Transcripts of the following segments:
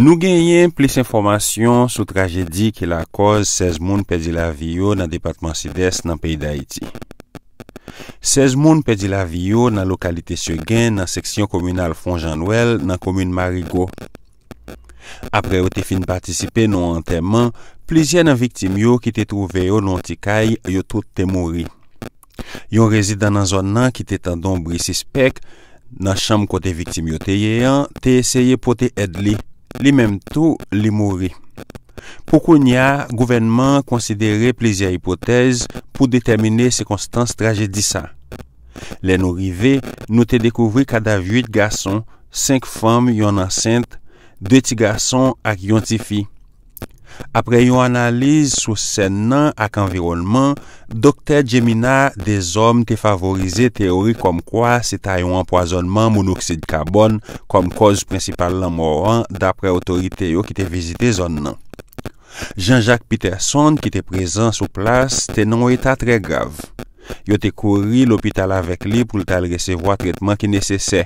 Nou genyen plis informasyon sou trajedik e la koz 16 moun pedi la vi yo nan Depatman Sides nan peyi da iti. 16 moun pedi la vi yo nan lokalite Siyogin nan seksyon komunal Fonjanouel nan komun Marigo. Apre ou te fin patisipe nou anterman, plisye nan viktim yo ki te trouve yo nan Tikay yo tout te mouri. Yon rezida nan zon nan ki te tendon brisispek nan cham kote viktim yo te yeyan, te eseye pote edli. Li menm tou, li mouri. Poukoun ya, gouvenman konsidere plizia hipotez pou detemine se konstans traje di sa. Le nou rive, nou te dekouvri kada 8 gason, 5 fom yon ansent, 2 ti gason ak yon ti fi. Apre yon analize sou sen nan ak environman, Dr. Gemina de zom te favorize te ori kom kwa se ta yon empoazonman monoksid kabon kom koz prinsipal nan moran dapre otorite yo ki te vizite zon nan. Jean-Jacques Peterson ki te prezen sou plas te nan ou eta tre grav. Yo te kouri l'opital avèk li pou l'tal resevo a tretman ki nesesè.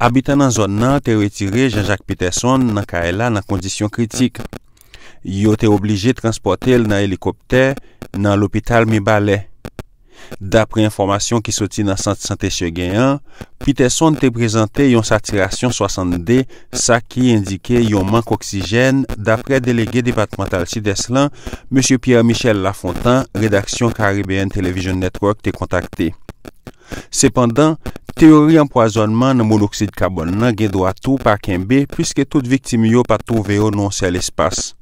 Abitan nan zon nan te retire Jean-Jacques Peterson nan kaela nan kondisyon kritik. yo te oblije transporte el nan helikopter nan l'opital Mibale. Dapre informasyon ki soti nan Santé Cheguen 1, pite son te prezante yon satirasyon 60D sa ki indike yon mank oksijen dapre delege departemental si deslan, M. Pierre-Michel Lafontan, redaksyon Karibéen Television Network, te kontakte. Sependan, teori empoazonman nan monoksid kabon nan gedwa tou pa kembe pwiske tout viktim yo pa tou veyo non se l'espace.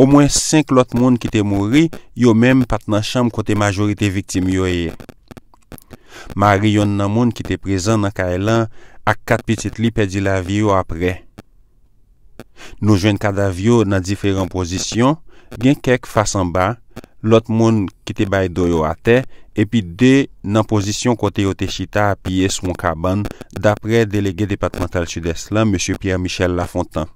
Ou mwen 5 lot moun ki te mouri, yo mèm pat nan chanm kote majorite viktim yo ye. Mari yon nan moun ki te prezan nan ka elan, ak kat pitit li pedi la vyo apre. Nou jwen kada vyo nan diferan posisyon, gen kek fasan ba, lot moun ki te bay do yo ate, epi de nan posisyon kote yo te chita apiye son kaban, dapre delege departemental sud-est lan, M. Pierre-Michel Lafontan.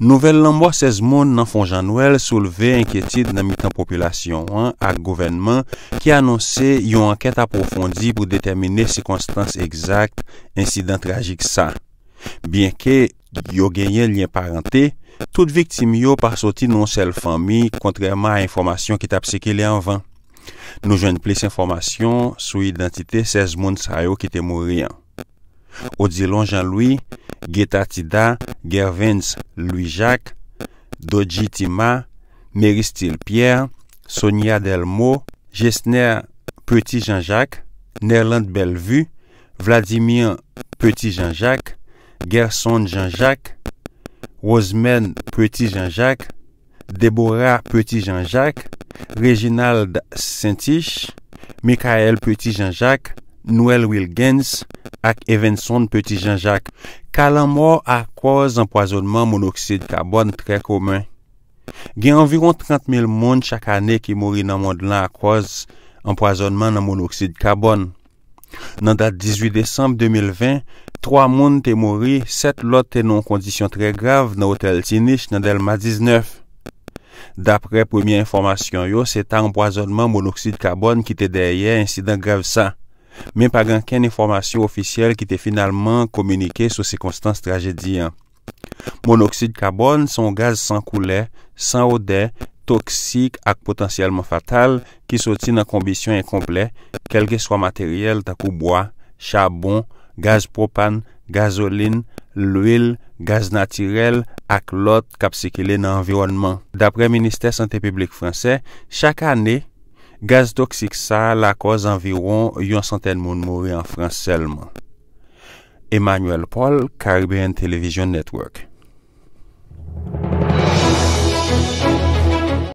Nouvel lambo 16 moun nan fon jan nouel souleve enkyetid nan mitan populasyon an ak govenman ki anonse yon anket aprofondi pou detemine sekonstans egzakt insidant trajik sa. Bien ke yo genyen liyen parente, tout viktim yo par soti non sel fami kontreman a informasyon ki tap seke li anvan. Nou jwen plis informasyon sou identite 16 moun sayo ki te mouri an. Ou di lon jan loui? Getatida, Gervins, Louis-Jacques, Dodji Tima, Meristil Pierre, Sonia Delmo, Gessner, Petit Jean-Jacques, Nerlande Bellevue, Vladimir Petit Jean-Jacques, Gerson Jean-Jacques, Rosemaine Petit Jean-Jacques, Deborah Petit Jean-Jacques, Reginald Saint-Iche, Mikael Petit Jean-Jacques, Noel Wilgens ak Evanson Petit Jean-Jacques kalan mor ak koz empoazonman monoksid kabon tre komen. Gen anviron 30.000 moun chak ane ki mori nan moun lan ak koz empoazonman nan monoksid kabon. Nan dat 18 Desembe 2020, 3 moun te mori, 7 lot tenon kondisyon tre grav nan hotel Tinich nan del ma 19. Dapre premye informasyon yo, se ta empoazonman monoksid kabon ki te derye insidant grav sa. men pa gen ken informasyon ofisyel ki te finalman komunike sou se konstant strajediyan. Monoksid kabon son gaz san koule, san ode, toksik ak potansyelman fatal ki soti nan kombisyon enkomple, kelke swa materyel takou boya, chabon, gaz propan, gazolin, l'ouil, gaz natyrel ak lot kapsikele nan environman. Dapre Ministè Santé Publique Fransè, chak anè, Gaz doksik sa la koz anviron yon santen moun mouri an frans selman.